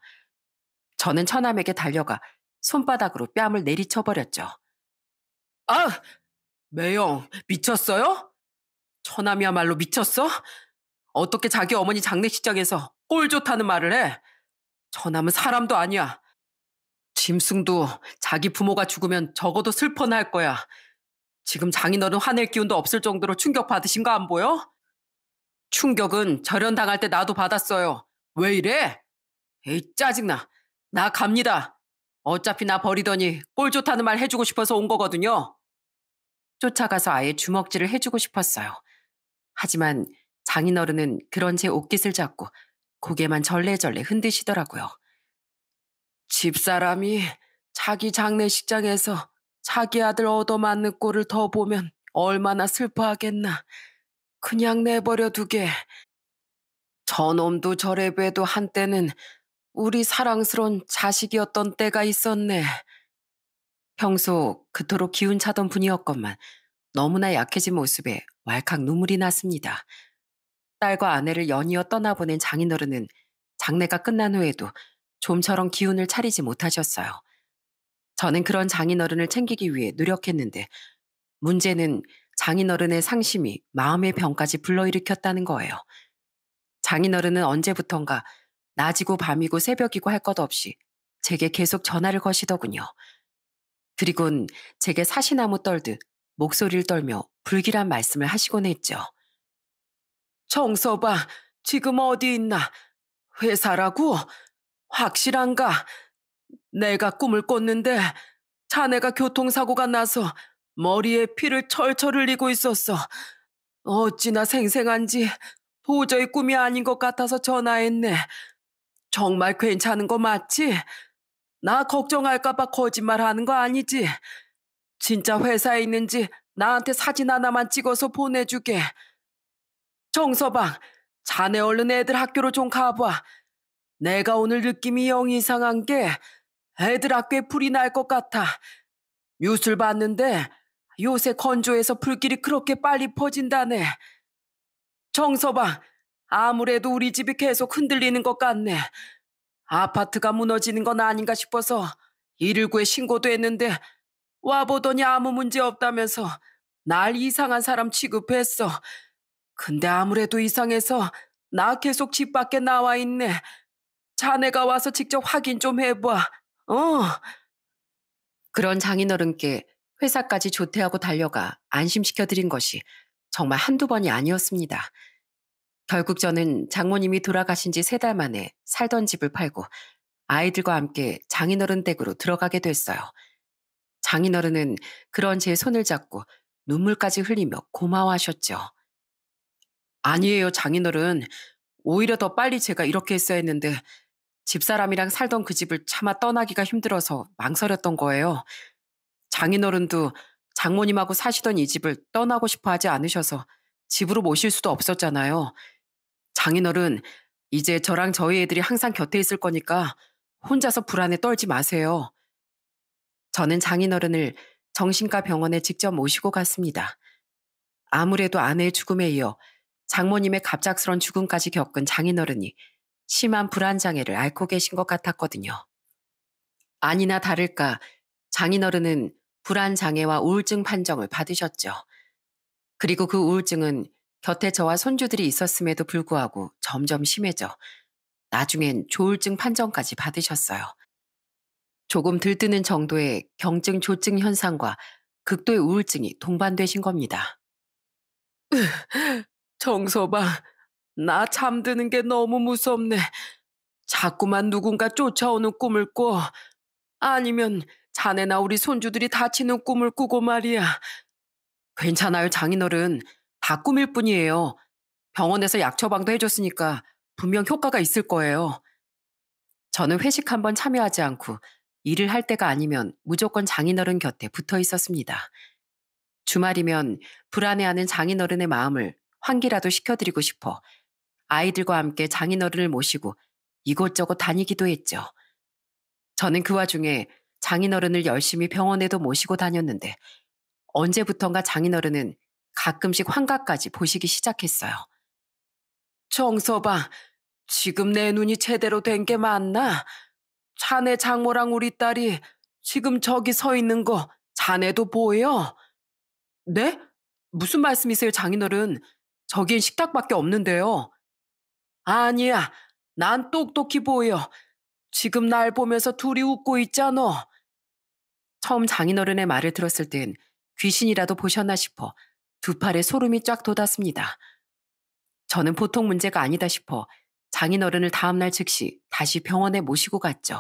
저는 처남에게 달려가 손바닥으로 뺨을 내리쳐버렸죠. 아! 매영, 미쳤어요? 처남이야말로 미쳤어? 어떻게 자기 어머니 장례식장에서 꼴 좋다는 말을 해? 처남은 사람도 아니야. 짐승도 자기 부모가 죽으면 적어도 슬퍼나 할 거야. 지금 장인어른 화낼 기운도 없을 정도로 충격받으신 거 안 보여? 충격은 절연당할 때 나도 받았어요. 왜 이래? 에이 짜증나. 나 갑니다. 어차피 나 버리더니 꼴 좋다는 말 해주고 싶어서 온 거거든요. 쫓아가서 아예 주먹질을 해주고 싶었어요. 하지만 장인어른은 그런 제 옷깃을 잡고 고개만 절레절레 흔드시더라고요. 집사람이 자기 장례식장에서 자기 아들 얻어맞는 꼴을 더 보면 얼마나 슬퍼하겠나. 그냥 내버려 두게. 저놈도 저래봬도 한때는 우리 사랑스러운 자식이었던 때가 있었네. 평소 그토록 기운 차던 분이었건만 너무나 약해진 모습에 왈칵 눈물이 났습니다. 딸과 아내를 연이어 떠나보낸 장인어른은 장례가 끝난 후에도 좀처럼 기운을 차리지 못하셨어요. 저는 그런 장인어른을 챙기기 위해 노력했는데 문제는 장인어른의 상심이 마음의 병까지 불러일으켰다는 거예요. 장인어른은 언제부턴가 낮이고 밤이고 새벽이고 할 것 없이 제게 계속 전화를 거시더군요. 그리곤 제게 사시나무 떨듯 목소리를 떨며 불길한 말씀을 하시곤 했죠. 정서봐, 지금 어디 있나? 회사라고? 확실한가? 내가 꿈을 꿨는데 자네가 교통사고가 나서 머리에 피를 철철 흘리고 있었어. 어찌나 생생한지 도저히 꿈이 아닌 것 같아서 전화했네. 정말 괜찮은 거 맞지? 나 걱정할까봐 거짓말 하는 거 아니지? 진짜 회사에 있는지 나한테 사진 하나만 찍어서 보내주게. 정서방, 자네 얼른 애들 학교로 좀 가봐. 내가 오늘 느낌이 영 이상한 게 애들아 꽤 불이 날 것 같아. 뉴스를 봤는데 요새 건조해서 불길이 그렇게 빨리 퍼진다네. 정서방, 아무래도 우리 집이 계속 흔들리는 것 같네. 아파트가 무너지는 건 아닌가 싶어서 119에 신고도 했는데 와보더니 아무 문제 없다면서 날 이상한 사람 취급했어. 근데 아무래도 이상해서 나 계속 집 밖에 나와 있네. 자네가 와서 직접 확인 좀 해봐. 어. 그런 장인어른께 회사까지 조퇴하고 달려가 안심시켜드린 것이 정말 한두 번이 아니었습니다. 결국 저는 장모님이 돌아가신 지 세 달 만에 살던 집을 팔고 아이들과 함께 장인어른 댁으로 들어가게 됐어요. 장인어른은 그런 제 손을 잡고 눈물까지 흘리며 고마워하셨죠. 아니에요, 장인어른. 오히려 더 빨리 제가 이렇게 했어야 했는데 집사람이랑 살던 그 집을 차마 떠나기가 힘들어서 망설였던 거예요. 장인어른도 장모님하고 사시던 이 집을 떠나고 싶어 하지 않으셔서 집으로 모실 수도 없었잖아요. 장인어른, 이제 저랑 저희 애들이 항상 곁에 있을 거니까 혼자서 불안에 떨지 마세요. 저는 장인어른을 정신과 병원에 직접 모시고 갔습니다. 아무래도 아내의 죽음에 이어 장모님의 갑작스런 죽음까지 겪은 장인어른이 심한 불안장애를 앓고 계신 것 같았거든요. 아니나 다를까 장인어른은 불안장애와 우울증 판정을 받으셨죠. 그리고 그 우울증은 곁에 저와 손주들이 있었음에도 불구하고 점점 심해져 나중엔 조울증 판정까지 받으셨어요. 조금 들뜨는 정도의 경증 조증 현상과 극도의 우울증이 동반되신 겁니다. 정서방, 나 잠드는 게 너무 무섭네. 자꾸만 누군가 쫓아오는 꿈을 꿔. 아니면 자네나 우리 손주들이 다치는 꿈을 꾸고 말이야. 괜찮아요, 장인어른. 다 꿈일 뿐이에요. 병원에서 약 처방도 해줬으니까 분명 효과가 있을 거예요. 저는 회식 한번 참여하지 않고 일을 할 때가 아니면 무조건 장인어른 곁에 붙어 있었습니다. 주말이면 불안해하는 장인어른의 마음을 환기라도 시켜드리고 싶어 아이들과 함께 장인어른을 모시고 이곳저곳 다니기도 했죠. 저는 그 와중에 장인어른을 열심히 병원에도 모시고 다녔는데 언제부턴가 장인어른은 가끔씩 환각까지 보시기 시작했어요. 정서방, 지금 내 눈이 제대로 된 게 맞나? 자네 장모랑 우리 딸이 지금 저기 서 있는 거 자네도 보여? 네? 무슨 말씀이세요, 장인어른? 저긴 식탁밖에 없는데요. 아니야, 난 똑똑히 보여. 지금 날 보면서 둘이 웃고 있잖아. 처음 장인어른의 말을 들었을 땐 귀신이라도 보셨나 싶어 두 팔에 소름이 쫙 돋았습니다. 저는 보통 문제가 아니다 싶어 장인어른을 다음날 즉시 다시 병원에 모시고 갔죠.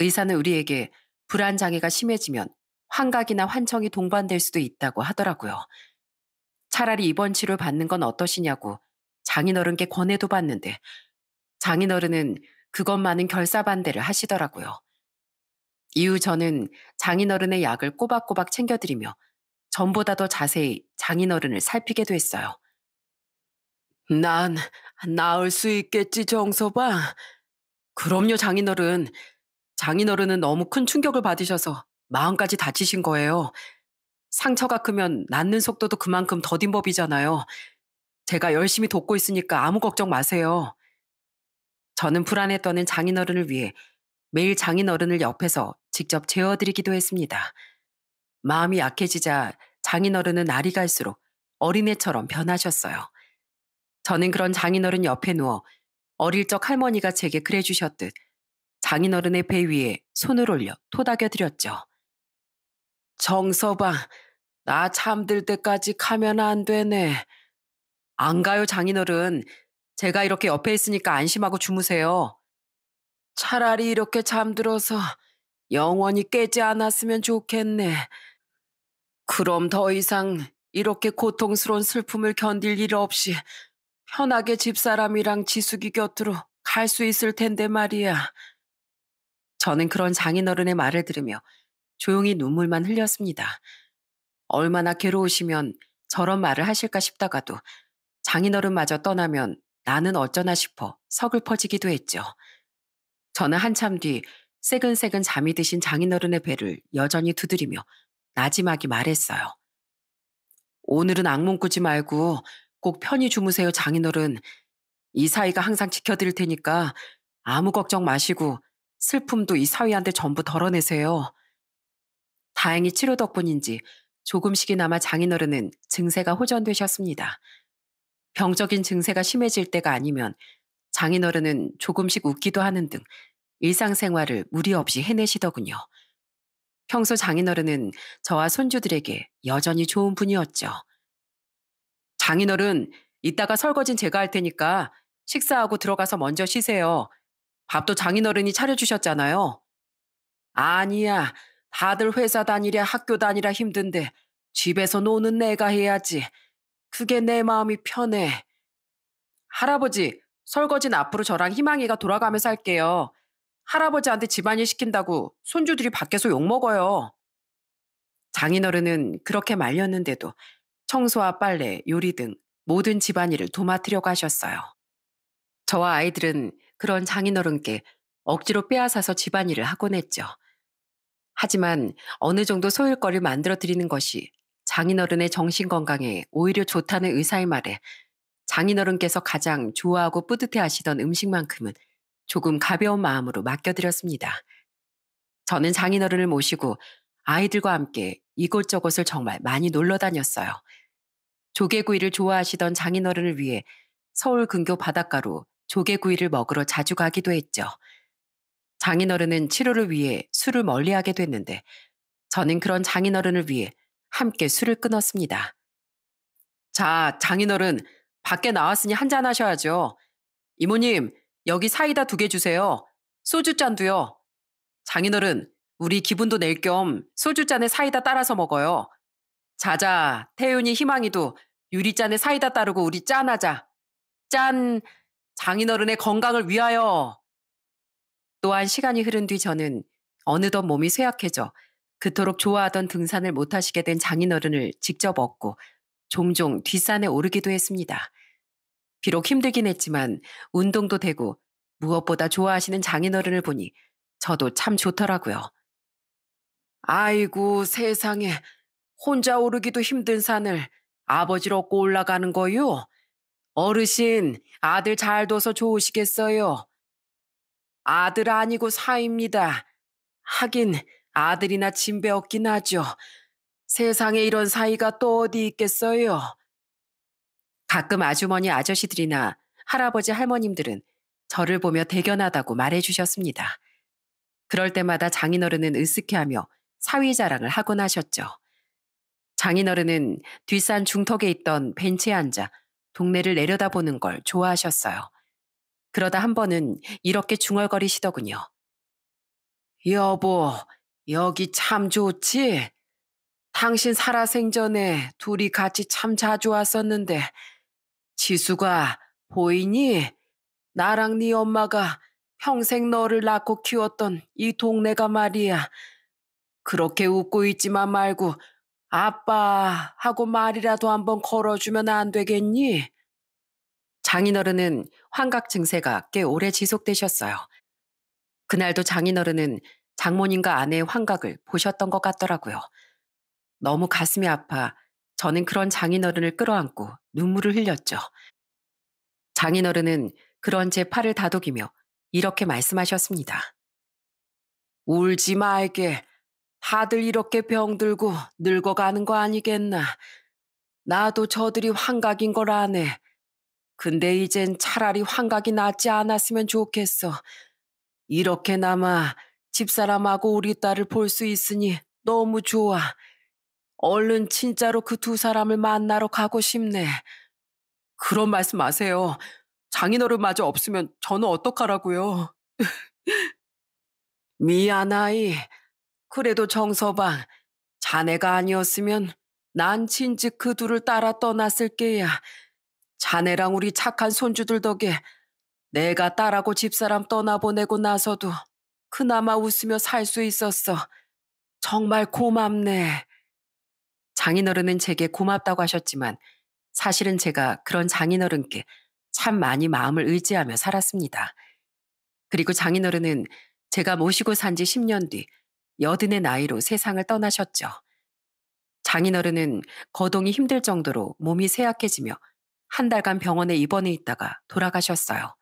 의사는 우리에게 불안 장애가 심해지면 환각이나 환청이 동반될 수도 있다고 하더라고요. 차라리 입원 치료 받는 건 어떠시냐고 장인어른께 권해도 봤는데 장인어른은 그것만은 결사반대를 하시더라고요. 이후 저는 장인어른의 약을 꼬박꼬박 챙겨드리며 전보다 더 자세히 장인어른을 살피게 됐어요. 난 나을 수 있겠지 정서봐. 그럼요 장인어른. 장인어른은 너무 큰 충격을 받으셔서 마음까지 다치신 거예요. 상처가 크면 낫는 속도도 그만큼 더딘 법이잖아요. 제가 열심히 돕고 있으니까 아무 걱정 마세요. 저는 불안에 떠는 장인어른을 위해 매일 장인어른을 옆에서 직접 재워드리기도 했습니다. 마음이 약해지자 장인어른은 날이 갈수록 어린애처럼 변하셨어요. 저는 그런 장인어른 옆에 누워 어릴 적 할머니가 제게 그래주셨듯 장인어른의 배 위에 손을 올려 토닥여드렸죠. 정서방, 나 잠들 때까지 가면 안 되네. 안 가요, 장인어른. 제가 이렇게 옆에 있으니까 안심하고 주무세요. 차라리 이렇게 잠들어서 영원히 깨지 않았으면 좋겠네. 그럼 더 이상 이렇게 고통스러운 슬픔을 견딜 일 없이 편하게 집사람이랑 지숙이 곁으로 갈 수 있을 텐데 말이야. 저는 그런 장인어른의 말을 들으며 조용히 눈물만 흘렸습니다. 얼마나 괴로우시면 저런 말을 하실까 싶다가도 장인어른마저 떠나면 나는 어쩌나 싶어 서글퍼지기도 했죠. 저는 한참 뒤 새근새근 잠이 드신 장인어른의 배를 여전히 두드리며 나지막이 말했어요. 오늘은 악몽 꾸지 말고 꼭 편히 주무세요, 장인어른. 이 사이가 항상 지켜드릴 테니까 아무 걱정 마시고 슬픔도 이 사위한테 전부 덜어내세요. 다행히 치료 덕분인지 조금씩이나마 장인어른은 증세가 호전되셨습니다. 병적인 증세가 심해질 때가 아니면 장인어른은 조금씩 웃기도 하는 등 일상생활을 무리 없이 해내시더군요. 평소 장인어른은 저와 손주들에게 여전히 좋은 분이었죠. 장인어른, 이따가 설거진 제가 할 테니까 식사하고 들어가서 먼저 쉬세요. 밥도 장인어른이 차려주셨잖아요. 아니야. 다들 회사 다니랴 학교 다니랴 힘든데 집에서 노는 내가 해야지. 그게 내 마음이 편해. 할아버지, 설거진 앞으로 저랑 희망이가 돌아가면서 할게요. 할아버지한테 집안일 시킨다고 손주들이 밖에서 욕먹어요. 장인어른은 그렇게 말렸는데도 청소와 빨래, 요리 등 모든 집안일을 도맡으려고 하셨어요. 저와 아이들은 그런 장인어른께 억지로 빼앗아서 집안일을 하곤 했죠. 하지만 어느 정도 소일거리를 만들어 드리는 것이 장인어른의 정신건강에 오히려 좋다는 의사의 말에 장인어른께서 가장 좋아하고 뿌듯해 하시던 음식만큼은 조금 가벼운 마음으로 맡겨드렸습니다. 저는 장인어른을 모시고 아이들과 함께 이곳저곳을 정말 많이 놀러 다녔어요. 조개구이를 좋아하시던 장인어른을 위해 서울 근교 바닷가로 조개구이를 먹으러 자주 가기도 했죠. 장인어른은 치료를 위해 술을 멀리 하게 됐는데 저는 그런 장인어른을 위해 함께 술을 끊었습니다. 자, 장인어른, 밖에 나왔으니 한잔 하셔야죠. 이모님, 여기 사이다 두 개 주세요. 소주잔도요. 장인어른, 우리 기분도 낼 겸 소주잔에 사이다 따라서 먹어요. 자자, 태윤이 희망이도 유리잔에 사이다 따르고 우리 짠하자. 짠! 장인어른의 건강을 위하여! 또한 시간이 흐른 뒤 저는 어느덧 몸이 쇠약해져 그토록 좋아하던 등산을 못하시게 된 장인어른을 직접 얻고 종종 뒷산에 오르기도 했습니다. 비록 힘들긴 했지만 운동도 되고 무엇보다 좋아하시는 장인어른을 보니 저도 참 좋더라고요. 아이고 세상에 혼자 오르기도 힘든 산을 아버지로 얻고 올라가는 거요? 어르신 아들 잘 둬서 좋으시겠어요. 아들 아니고 사입니다. 하긴 아들이나 침배 없긴 하죠. 세상에 이런 사이가 또 어디 있겠어요. 가끔 아주머니 아저씨들이나 할아버지 할머님들은 저를 보며 대견하다고 말해주셨습니다. 그럴 때마다 장인어른은 으쓱해하며 사위 자랑을 하곤 하셨죠. 장인어른은 뒷산 중턱에 있던 벤치에 앉아 동네를 내려다보는 걸 좋아하셨어요. 그러다 한 번은 이렇게 중얼거리시더군요. 여보, 여기 참 좋지? 당신 살아생전에 둘이 같이 참 자주 왔었는데 지수가 보이니? 나랑 네 엄마가 평생 너를 낳고 키웠던 이 동네가 말이야. 그렇게 웃고 있지만 말고 아빠 하고 말이라도 한번 걸어주면 안 되겠니? 장인어른은 환각 증세가 꽤 오래 지속되셨어요. 그날도 장인어른은 장모님과 아내의 환각을 보셨던 것 같더라고요. 너무 가슴이 아파 저는 그런 장인어른을 끌어안고 눈물을 흘렸죠. 장인어른은 그런 제 팔을 다독이며 이렇게 말씀하셨습니다. 울지 말게. 다들 이렇게 병들고 늙어가는 거 아니겠나. 나도 저들이 환각인 걸 아네. 근데 이젠 차라리 환각이 낫지 않았으면 좋겠어. 이렇게나마 집사람하고 우리 딸을 볼 수 있으니 너무 좋아. 얼른 진짜로 그 두 사람을 만나러 가고 싶네. 그런 말씀 마세요. 장인어른 마저 없으면 저는 어떡하라고요. 미안하이. 그래도 정서방, 자네가 아니었으면 난 진즉 그 둘을 따라 떠났을 게야. 자네랑 우리 착한 손주들 덕에 내가 딸하고 집사람 떠나보내고 나서도 그나마 웃으며 살 수 있었어. 정말 고맙네. 장인어른은 제게 고맙다고 하셨지만 사실은 제가 그런 장인어른께 참 많이 마음을 의지하며 살았습니다. 그리고 장인어른은 제가 모시고 산 지 10년 뒤 여든의 나이로 세상을 떠나셨죠. 장인어른은 거동이 힘들 정도로 몸이 쇠약해지며 한 달간 병원에 입원해 있다가 돌아가셨어요.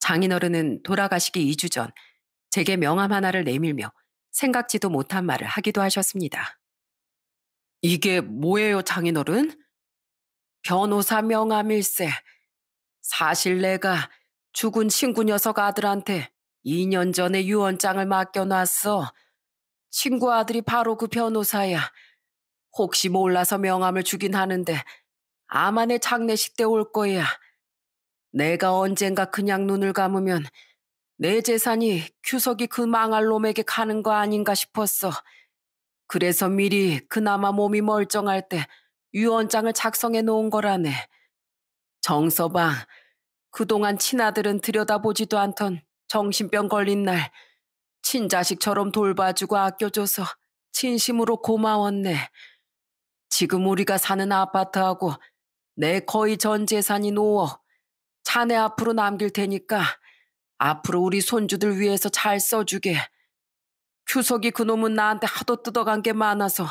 장인어른은 돌아가시기 2주 전 제게 명함 하나를 내밀며 생각지도 못한 말을 하기도 하셨습니다. 이게 뭐예요, 장인어른? 변호사 명함일세. 사실 내가 죽은 친구 녀석 아들한테 2년 전에 유언장을 맡겨놨어. 친구 아들이 바로 그 변호사야. 혹시 몰라서 명함을 주긴 하는데 아마내 장례식 때 올 거야. 내가 언젠가 그냥 눈을 감으면 내 재산이 규석이 그 망할 놈에게 가는 거 아닌가 싶었어. 그래서 미리 그나마 몸이 멀쩡할 때 유언장을 작성해 놓은 거라네. 정서방, 그동안 친아들은 들여다보지도 않던 정신병 걸린 날 친자식처럼 돌봐주고 아껴줘서 진심으로 고마웠네. 지금 우리가 사는 아파트하고 내 거의 전 재산이 놓어 자네 앞으로 남길 테니까 앞으로 우리 손주들 위해서 잘 써주게. 규석이 그놈은 나한테 하도 뜯어간 게 많아서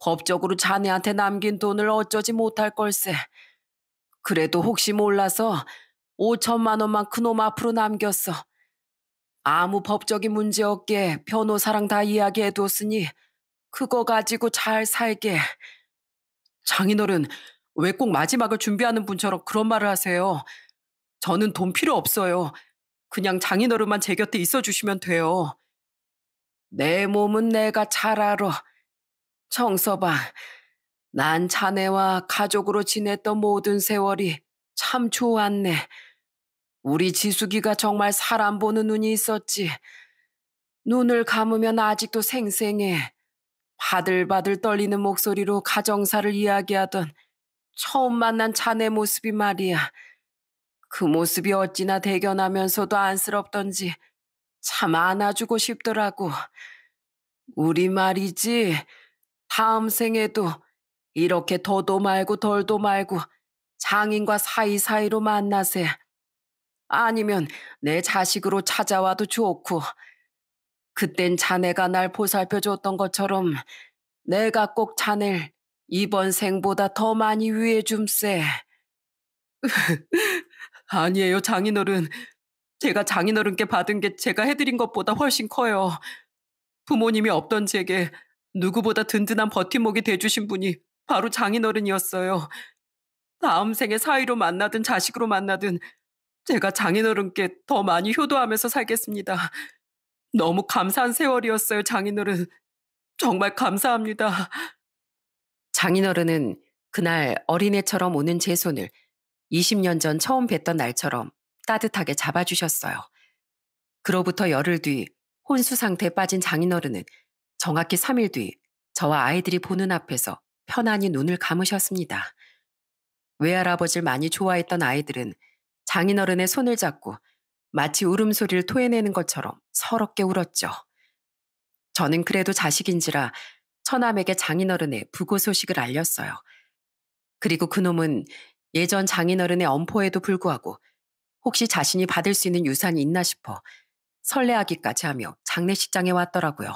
법적으로 자네한테 남긴 돈을 어쩌지 못할 걸세. 그래도 혹시 몰라서 5천만 원만 그놈 앞으로 남겼어. 아무 법적인 문제 없게 변호사랑 다 이야기해두었으니 그거 가지고 잘 살게. 장인어른 왜 꼭 마지막을 준비하는 분처럼 그런 말을 하세요. 저는 돈 필요 없어요. 그냥 장인어른만 제 곁에 있어 주시면 돼요. 내 몸은 내가 잘 알아. 청서방, 난 자네와 가족으로 지냈던 모든 세월이 참 좋았네. 우리 지숙이가 정말 사람 보는 눈이 있었지. 눈을 감으면 아직도 생생해. 바들바들 떨리는 목소리로 가정사를 이야기하던 처음 만난 자네 모습이 말이야. 그 모습이 어찌나 대견하면서도 안쓰럽던지 참 안아주고 싶더라고. 우리 말이지. 다음 생에도 이렇게 더도 말고 덜도 말고 장인과 사이사이로 만나세. 아니면 내 자식으로 찾아와도 좋고. 그땐 자네가 날 보살펴 줬던 것처럼 내가 꼭 자넬 이번 생보다 더 많이 위해 줌세. 아니에요, 장인어른. 제가 장인어른께 받은 게 제가 해드린 것보다 훨씬 커요. 부모님이 없던 제게 누구보다 든든한 버팀목이 돼주신 분이 바로 장인어른이었어요. 다음 생에 사이로 만나든 자식으로 만나든 제가 장인어른께 더 많이 효도하면서 살겠습니다. 너무 감사한 세월이었어요, 장인어른. 정말 감사합니다. 장인어른은 그날 어린애처럼 오는 제 손을 20년 전 처음 뵀던 날처럼 따뜻하게 잡아주셨어요. 그로부터 열흘 뒤 혼수 상태에 빠진 장인어른은 정확히 3일 뒤 저와 아이들이 보는 앞에서 편안히 눈을 감으셨습니다. 외할아버지를 많이 좋아했던 아이들은 장인어른의 손을 잡고 마치 울음소리를 토해내는 것처럼 서럽게 울었죠. 저는 그래도 자식인지라 처남에게 장인어른의 부고 소식을 알렸어요. 그리고 그놈은 예전 장인어른의 엄포에도 불구하고 혹시 자신이 받을 수 있는 유산이 있나 싶어 설레하기까지 하며 장례식장에 왔더라고요.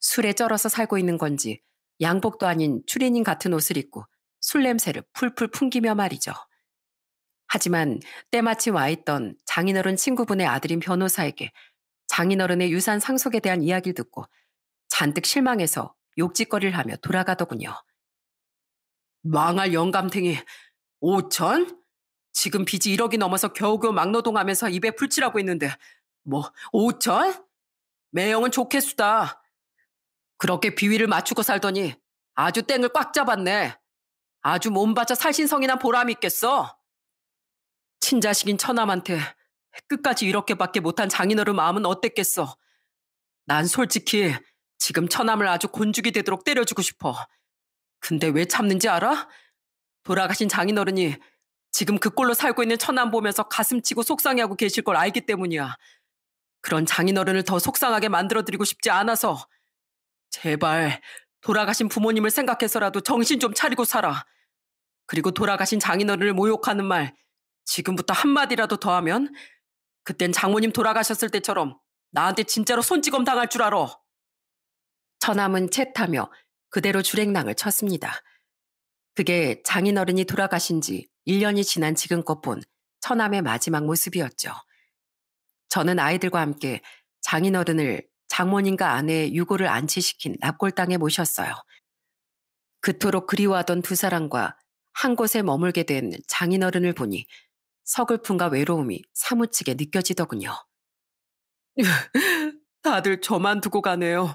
술에 쩔어서 살고 있는 건지 양복도 아닌 추리닝 같은 옷을 입고 술 냄새를 풀풀 풍기며 말이죠. 하지만 때마침 와 있던 장인어른 친구분의 아들인 변호사에게 장인어른의 유산 상속에 대한 이야기를 듣고 잔뜩 실망해서 욕짓거리를 하며 돌아가더군요. 망할 영감탱이 5천? 지금 빚이 1억이 넘어서 겨우겨우 막노동 하면서 입에 풀칠하고 있는데 뭐 5천? 매형은 좋겠수다. 그렇게 비위를 맞추고 살더니 아주 땡을 꽉 잡았네. 아주 몸바짝 살신성이나 보람 있겠어. 친자식인 처남한테 끝까지 이렇게밖에 못한 장인어른 마음은 어땠겠어. 난 솔직히 지금 처남을 아주 곤죽이 되도록 때려주고 싶어. 근데 왜 참는지 알아? 돌아가신 장인어른이 지금 그 꼴로 살고 있는 천남 보면서 가슴치고 속상해하고 계실 걸 알기 때문이야. 그런 장인어른을 더 속상하게 만들어드리고 싶지 않아서 제발 돌아가신 부모님을 생각해서라도 정신 좀 차리고 살아. 그리고 돌아가신 장인어른을 모욕하는 말 지금부터 한마디라도 더하면 그땐 장모님 돌아가셨을 때처럼 나한테 진짜로 손찌검 당할 줄 알아. 처남은 채타며 그대로 주랭낭을 쳤습니다. 그게 장인어른이 돌아가신 지 1년이 지난 지금껏 본 처남의 마지막 모습이었죠. 저는 아이들과 함께 장인어른을 장모님과 아내의 유골을 안치시킨 납골당에 모셨어요. 그토록 그리워하던 두 사람과 한 곳에 머물게 된 장인어른을 보니 서글픔과 외로움이 사무치게 느껴지더군요. 다들 저만 두고 가네요.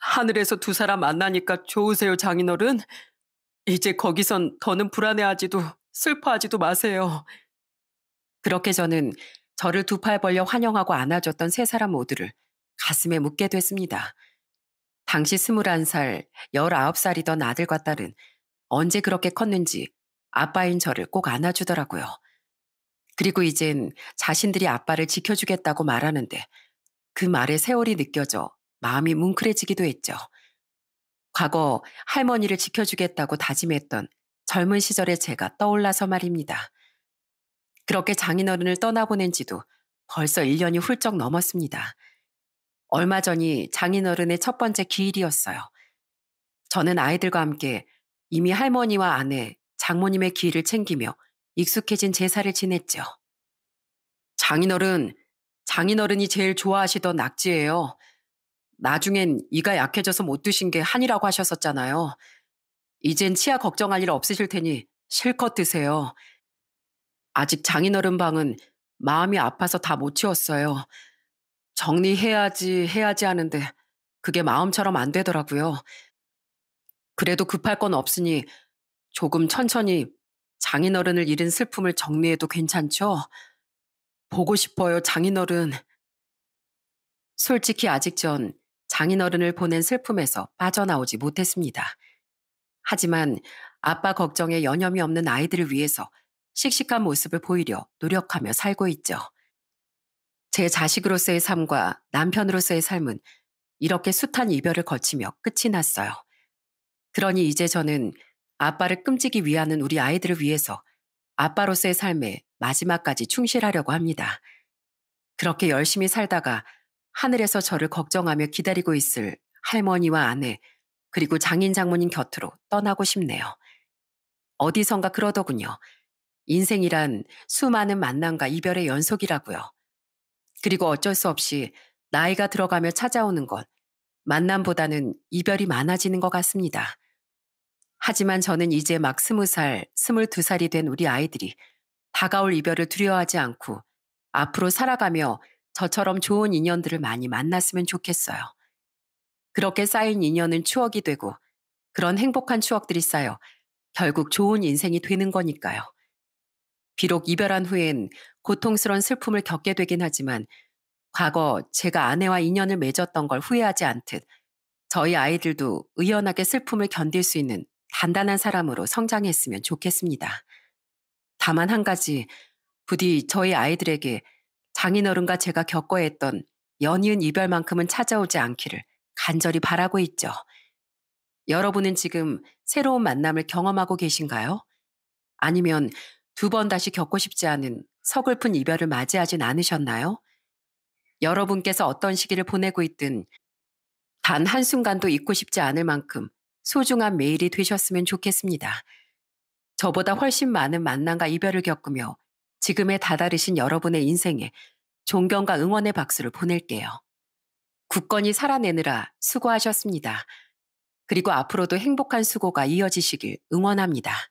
하늘에서 두 사람 만나니까 좋으세요, 장인어른? 이제 거기선 더는 불안해하지도 슬퍼하지도 마세요. 그렇게 저는 저를 두 팔 벌려 환영하고 안아줬던 세 사람 모두를 가슴에 묻게 됐습니다. 당시 21살, 19살이던 아들과 딸은 언제 그렇게 컸는지 아빠인 저를 꼭 안아주더라고요. 그리고 이젠 자신들이 아빠를 지켜주겠다고 말하는데 그 말에 세월이 느껴져 마음이 뭉클해지기도 했죠. 과거 할머니를 지켜주겠다고 다짐했던 젊은 시절의 제가 떠올라서 말입니다. 그렇게 장인어른을 떠나보낸 지도 벌써 1년이 훌쩍 넘었습니다. 얼마 전이 장인어른의 첫 번째 기일이었어요. 저는 아이들과 함께 이미 할머니와 아내, 장모님의 기일을 챙기며 익숙해진 제사를 지냈죠. 장인어른, 장인어른이 제일 좋아하시던 낙지예요. 나중엔 이가 약해져서 못 드신 게 한이라고 하셨었잖아요. 이젠 치아 걱정할 일 없으실 테니 실컷 드세요. 아직 장인어른 방은 마음이 아파서 다 못 치웠어요. 정리해야지 해야지 하는데 그게 마음처럼 안 되더라고요. 그래도 급할 건 없으니 조금 천천히 장인어른을 잃은 슬픔을 정리해도 괜찮죠? 보고 싶어요, 장인어른. 솔직히 아직 전 장인어른을 보낸 슬픔에서 빠져나오지 못했습니다. 하지만 아빠 걱정에 여념이 없는 아이들을 위해서 씩씩한 모습을 보이려 노력하며 살고 있죠. 제 자식으로서의 삶과 남편으로서의 삶은 이렇게 숱한 이별을 거치며 끝이 났어요. 그러니 이제 저는 아빠를 끔찍이 위하는 우리 아이들을 위해서 아빠로서의 삶에 마지막까지 충실하려고 합니다. 그렇게 열심히 살다가 하늘에서 저를 걱정하며 기다리고 있을 할머니와 아내, 그리고 장인 장모님 곁으로 떠나고 싶네요. 어디선가 그러더군요. 인생이란 수많은 만남과 이별의 연속이라고요. 그리고 어쩔 수 없이 나이가 들어가며 찾아오는 것 만남보다는 이별이 많아지는 것 같습니다. 하지만 저는 이제 막 스무 살, 스물두 살이 된 우리 아이들이 다가올 이별을 두려워하지 않고 앞으로 살아가며 저처럼 좋은 인연들을 많이 만났으면 좋겠어요. 그렇게 쌓인 인연은 추억이 되고 그런 행복한 추억들이 쌓여 결국 좋은 인생이 되는 거니까요. 비록 이별한 후엔 고통스러운 슬픔을 겪게 되긴 하지만 과거 제가 아내와 인연을 맺었던 걸 후회하지 않듯 저희 아이들도 의연하게 슬픔을 견딜 수 있는 단단한 사람으로 성장했으면 좋겠습니다. 다만 한 가지 부디 저희 아이들에게 장인어른과 제가 겪어야 했던 연이은 이별만큼은 찾아오지 않기를 간절히 바라고 있죠. 여러분은 지금 새로운 만남을 경험하고 계신가요? 아니면 두 번 다시 겪고 싶지 않은 서글픈 이별을 맞이하진 않으셨나요? 여러분께서 어떤 시기를 보내고 있든 단 한순간도 잊고 싶지 않을 만큼 소중한 매일이 되셨으면 좋겠습니다. 저보다 훨씬 많은 만남과 이별을 겪으며 지금에 다다르신 여러분의 인생에 존경과 응원의 박수를 보낼게요. 굳건히 살아내느라 수고하셨습니다. 그리고 앞으로도 행복한 수고가 이어지시길 응원합니다.